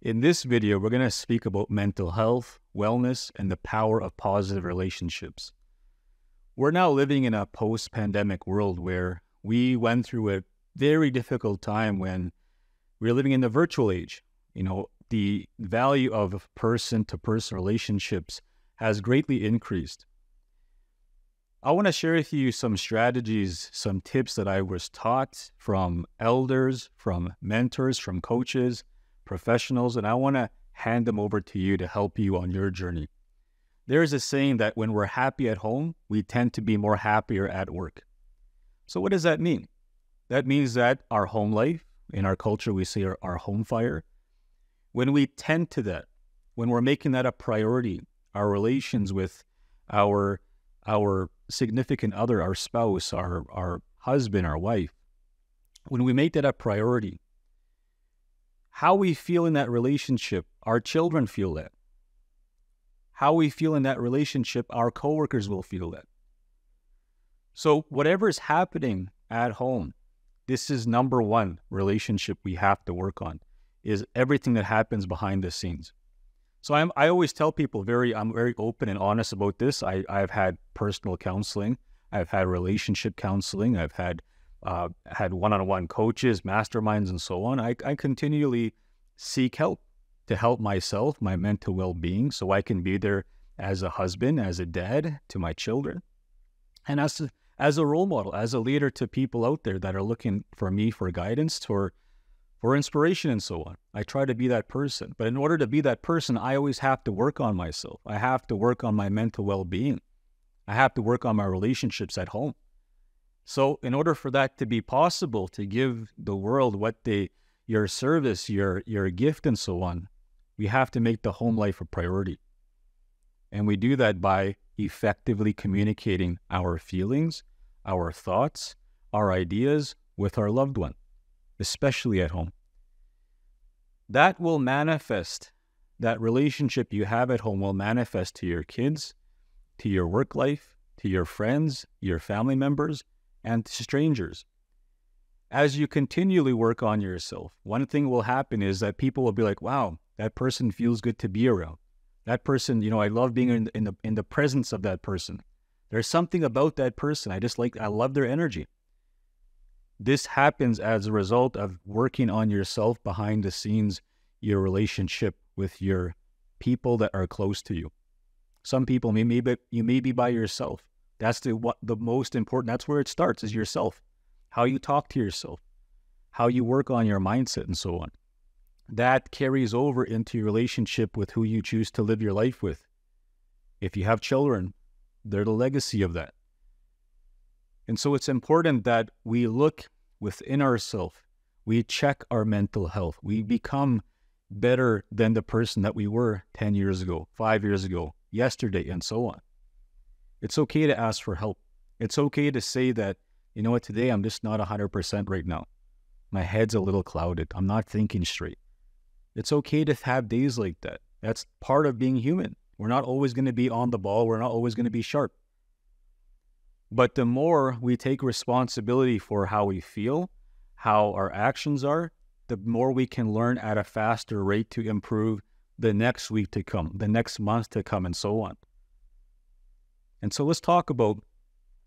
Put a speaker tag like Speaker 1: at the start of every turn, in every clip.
Speaker 1: In this video, we're going to speak about mental health, wellness, and the power of positive relationships. We're now living in a post pandemic world where we went through a very difficult time when we are living in the virtual age. You know, the value of person to person relationships has greatly increased. I want to share with you some strategies, some tips that I was taught from elders, from mentors, from coaches professionals, and I want to hand them over to you to help you on your journey. There is a saying that when we're happy at home, we tend to be more happier at work. So, what does that mean? That means that our home life, in our culture, we say our, our home fire. When we tend to that, when we're making that a priority, our relations with our our significant other, our spouse, our our husband, our wife, when we make that a priority, how we feel in that relationship, our children feel it. How we feel in that relationship, our coworkers will feel it. So, whatever is happening at home, this is number one relationship we have to work on is everything that happens behind the scenes. So I'm, I always tell people very, I'm very open and honest about this. I, I've had personal counseling. I've had relationship counseling. I've had uh, had one-on-one coaches, masterminds, and so on. I, I continually seek help to help myself, my mental well-being, so I can be there as a husband, as a dad to my children, and as a, as a role model, as a leader to people out there that are looking for me for guidance, for for inspiration, and so on. I try to be that person, but in order to be that person, I always have to work on myself. I have to work on my mental well-being. I have to work on my relationships at home. So, in order for that to be possible, to give the world what they, your service, your your gift, and so on, we have to make the home life a priority, and we do that by effectively communicating our feelings, our thoughts, our ideas with our loved one, especially at home. That will manifest. That relationship you have at home will manifest to your kids, to your work life, to your friends, your family members, and to strangers. As you continually work on yourself, one thing will happen is that people will be like, wow, that person feels good to be around. That person, you know, I love being in the, in the, in the presence of that person. There's something about that person. I just like, I love their energy. This happens as a result of working on yourself behind the scenes, your relationship with your people that are close to you. Some people, maybe you may be by yourself. That's the what the most important. That's where it starts is yourself, how you talk to yourself, how you work on your mindset, and so on. That carries over into your relationship with who you choose to live your life with. If you have children, they're the legacy of that. And so it's important that we look within ourselves, we check our mental health, we become better than the person that we were 10 years ago, five years ago, yesterday, and so on. It's okay to ask for help. It's okay to say that, you know what, today I'm just not 100% right now. My head's a little clouded. I'm not thinking straight. It's okay to have days like that. That's part of being human. We're not always going to be on the ball. We're not always going to be sharp. But the more we take responsibility for how we feel, how our actions are, the more we can learn at a faster rate to improve the next week to come, the next month to come, and so on. And so let's talk about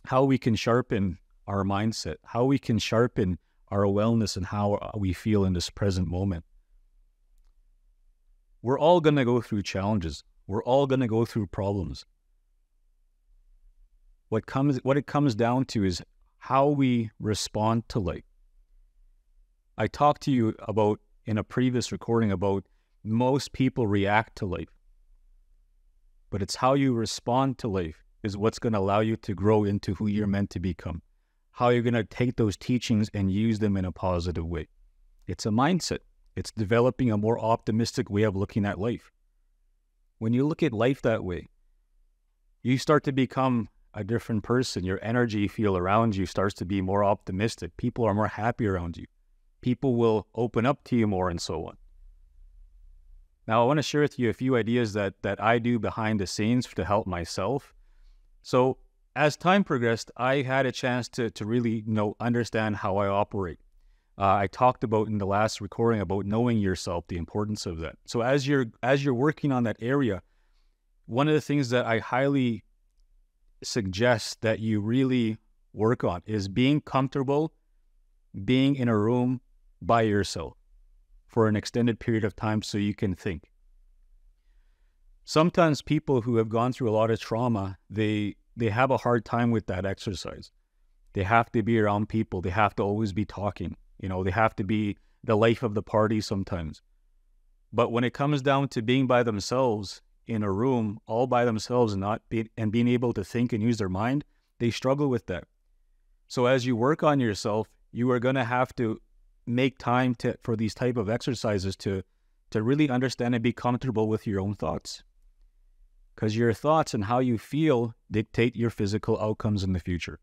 Speaker 1: how we can sharpen our mindset, how we can sharpen our wellness and how we feel in this present moment. We're all going to go through challenges. We're all going to go through problems. What comes what it comes down to is how we respond to life. I talked to you about in a previous recording about most people react to life. But it's how you respond to life is what's going to allow you to grow into who you're meant to become. How you're going to take those teachings and use them in a positive way. It's a mindset. It's developing a more optimistic way of looking at life. When you look at life that way, you start to become a different person. Your energy field around you starts to be more optimistic. People are more happy around you. People will open up to you more and so on. Now, I want to share with you a few ideas that, that I do behind the scenes to help myself so as time progressed, I had a chance to, to really know understand how I operate. Uh, I talked about in the last recording about knowing yourself, the importance of that. So as you're as you're working on that area, one of the things that I highly suggest that you really work on is being comfortable being in a room by yourself for an extended period of time so you can think sometimes people who have gone through a lot of trauma, they they have a hard time with that exercise. They have to be around people. They have to always be talking. You know, they have to be the life of the party sometimes. But when it comes down to being by themselves in a room all by themselves and not be, and being able to think and use their mind, they struggle with that. So as you work on yourself, you are going to have to make time to, for these type of exercises to to really understand and be comfortable with your own thoughts because your thoughts and how you feel dictate your physical outcomes in the future.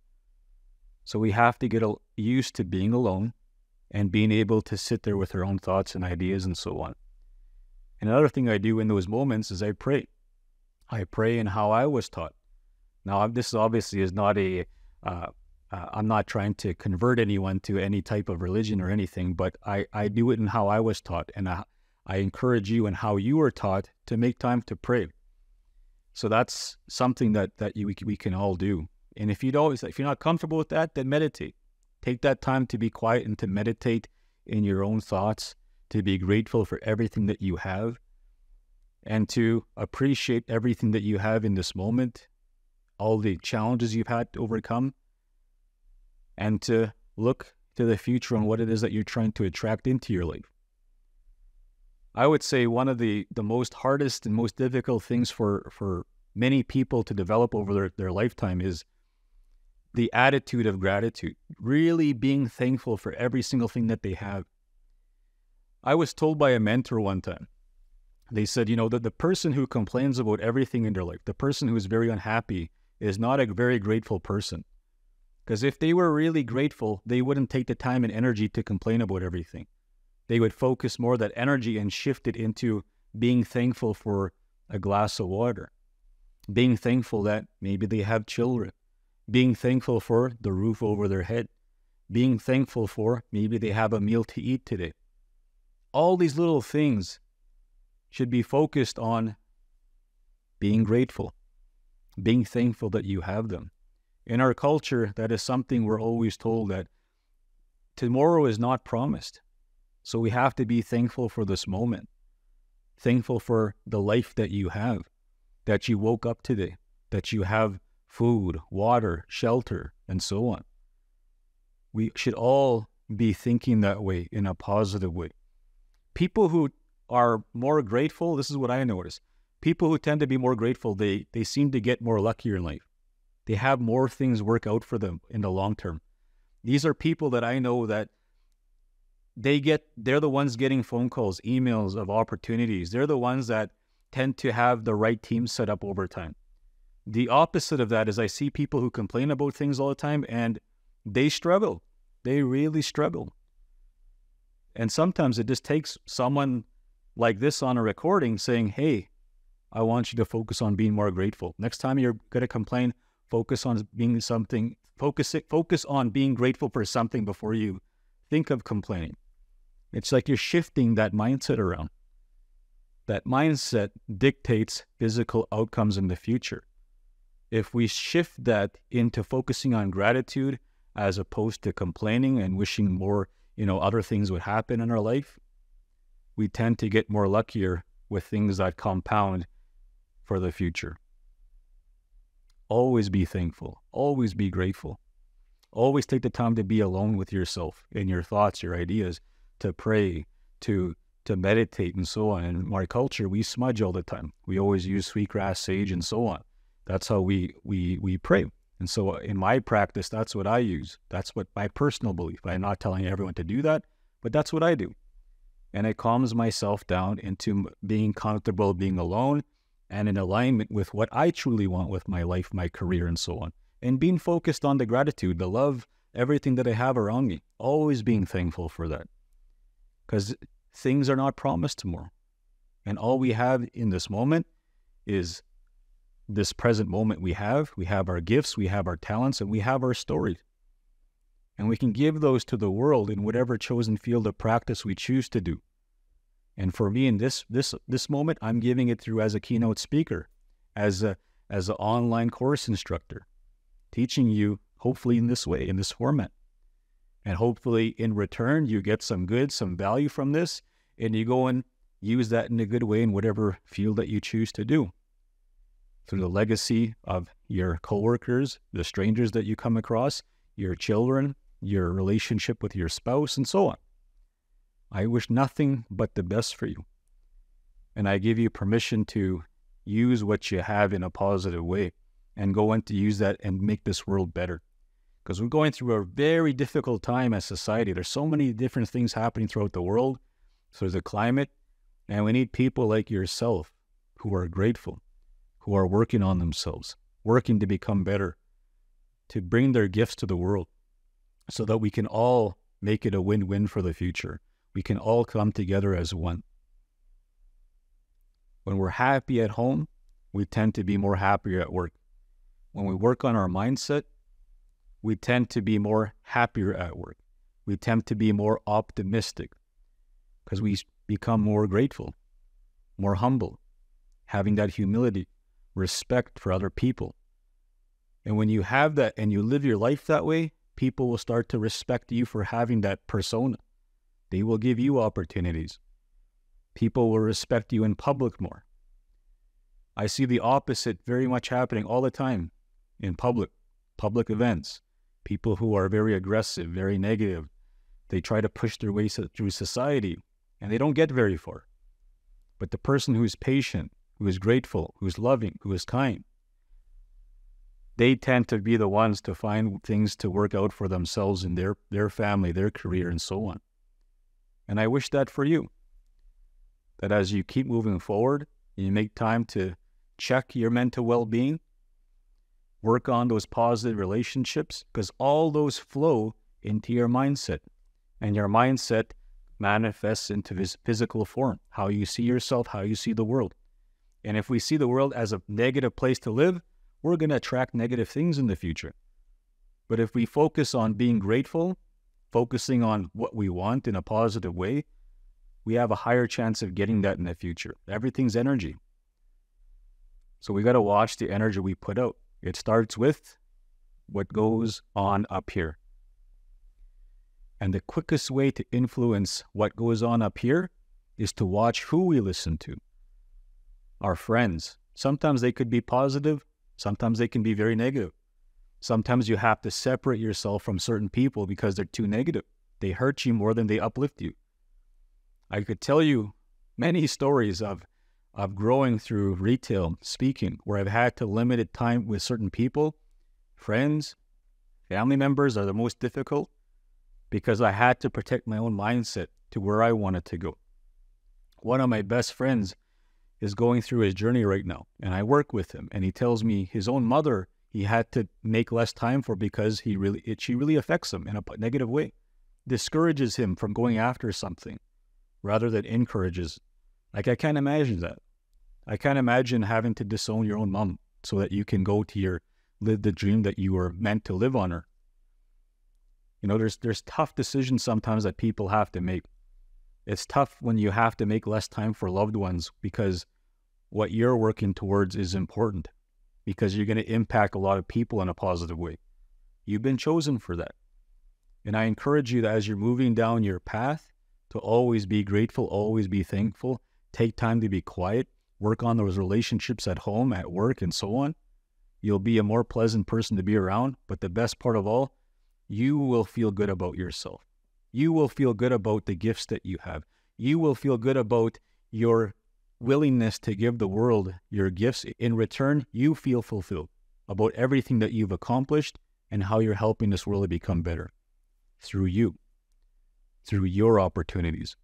Speaker 1: So we have to get used to being alone and being able to sit there with our own thoughts and ideas and so on. And another thing I do in those moments is I pray. I pray in how I was taught. Now, this obviously is not a. am uh, uh not trying to convert anyone to any type of religion or anything, but I, I do it in how I was taught. And I, I encourage you in how you were taught to make time to pray so that's something that that you, we, we can all do. And if you don't, if you're not comfortable with that, then meditate. Take that time to be quiet and to meditate in your own thoughts, to be grateful for everything that you have, and to appreciate everything that you have in this moment, all the challenges you've had to overcome, and to look to the future and what it is that you're trying to attract into your life. I would say one of the the most hardest and most difficult things for for many people to develop over their, their lifetime is the attitude of gratitude, really being thankful for every single thing that they have. I was told by a mentor one time, they said, you know, that the person who complains about everything in their life, the person who is very unhappy, is not a very grateful person. Because if they were really grateful, they wouldn't take the time and energy to complain about everything they would focus more that energy and shift it into being thankful for a glass of water, being thankful that maybe they have children, being thankful for the roof over their head, being thankful for maybe they have a meal to eat today. All these little things should be focused on being grateful, being thankful that you have them. In our culture, that is something we're always told that tomorrow is not promised. So we have to be thankful for this moment, thankful for the life that you have, that you woke up today, that you have food, water, shelter, and so on. We should all be thinking that way in a positive way. People who are more grateful, this is what I notice. People who tend to be more grateful, they they seem to get more luckier in life. They have more things work out for them in the long term. These are people that I know that they get they're the ones getting phone calls, emails of opportunities. They're the ones that tend to have the right team set up over time. The opposite of that is I see people who complain about things all the time and they struggle. They really struggle. And sometimes it just takes someone like this on a recording saying, "Hey, I want you to focus on being more grateful. Next time you're going to complain, focus on being something focus focus on being grateful for something before you think of complaining." It's like you're shifting that mindset around. That mindset dictates physical outcomes in the future. If we shift that into focusing on gratitude as opposed to complaining and wishing more, you know, other things would happen in our life, we tend to get more luckier with things that compound for the future. Always be thankful, always be grateful. Always take the time to be alone with yourself and your thoughts, your ideas, to pray, to to meditate, and so on. In our culture, we smudge all the time. We always use sweetgrass, sage, and so on. That's how we we we pray. And so, uh, in my practice, that's what I use. That's what my personal belief. I'm not telling everyone to do that, but that's what I do. And it calms myself down into being comfortable being alone and in alignment with what I truly want with my life, my career, and so on. And being focused on the gratitude, the love, everything that I have around me, always being thankful for that because things are not promised tomorrow. And all we have in this moment is this present moment we have. We have our gifts, we have our talents, and we have our stories. And we can give those to the world in whatever chosen field of practice we choose to do. And for me, in this this this moment, I'm giving it through as a keynote speaker, as a as an online course instructor, teaching you hopefully in this way, in this format. And hopefully, in return, you get some good, some value from this, and you go and use that in a good way in whatever field that you choose to do. Through the legacy of your coworkers, the strangers that you come across, your children, your relationship with your spouse, and so on. I wish nothing but the best for you. And I give you permission to use what you have in a positive way and go on to use that and make this world better because we're going through a very difficult time as society. There's so many different things happening throughout the world. through there's a climate, and we need people like yourself who are grateful, who are working on themselves, working to become better, to bring their gifts to the world so that we can all make it a win win for the future. We can all come together as one. When we're happy at home, we tend to be more happier at work. When we work on our mindset, we tend to be more happier at work. We tend to be more optimistic because we become more grateful, more humble, having that humility, respect for other people. And when you have that and you live your life that way, people will start to respect you for having that persona. They will give you opportunities. People will respect you in public more. I see the opposite very much happening all the time in public, public events people who are very aggressive, very negative. They try to push their way through society and they don't get very far. But the person who is patient, who is grateful, who is loving, who is kind, they tend to be the ones to find things to work out for themselves in their, their family, their career, and so on. And I wish that for you. That as you keep moving forward, you make time to check your mental well being, work on those positive relationships because all those flow into your mindset. And your mindset manifests into this physical form how you see yourself, how you see the world. And if we see the world as a negative place to live, we're going to attract negative things in the future. But if we focus on being grateful, focusing on what we want in a positive way, we have a higher chance of getting that in the future. Everything's energy. So we got to watch the energy we put out. It starts with what goes on up here. And the quickest way to influence what goes on up here is to watch who we listen to. Our friends. Sometimes they could be positive, sometimes they can be very negative. Sometimes you have to separate yourself from certain people because they're too negative. They hurt you more than they uplift you. I could tell you many stories of of growing through retail speaking, where I've had to limit it time with certain people, friends, family members are the most difficult because I had to protect my own mindset to where I wanted to go. One of my best friends is going through his journey right now, and I work with him, and he tells me his own mother he had to make less time for because he really it, she really affects him in a negative way, discourages him from going after something, rather than encourages like I can't imagine that. I can't imagine having to disown your own mom so that you can go to your live the dream that you were meant to live on her. You know, there's there's tough decisions sometimes that people have to make. It's tough when you have to make less time for loved ones because what you're working towards is important because you're going to impact a lot of people in a positive way. You've been chosen for that. And I encourage you that as you're moving down your path, to always be grateful, always be thankful, take time to be quiet, work on those relationships at home, at work, and so on. You'll be a more pleasant person to be around. But the best part of all, you will feel good about yourself. You will feel good about the gifts that you have. You will feel good about your willingness to give the world your gifts. In return, you feel fulfilled about everything that you've accomplished and how you're helping this world become better through you, through your opportunities,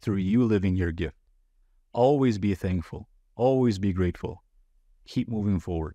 Speaker 1: through you living your gift always be thankful, always be grateful, keep moving forward.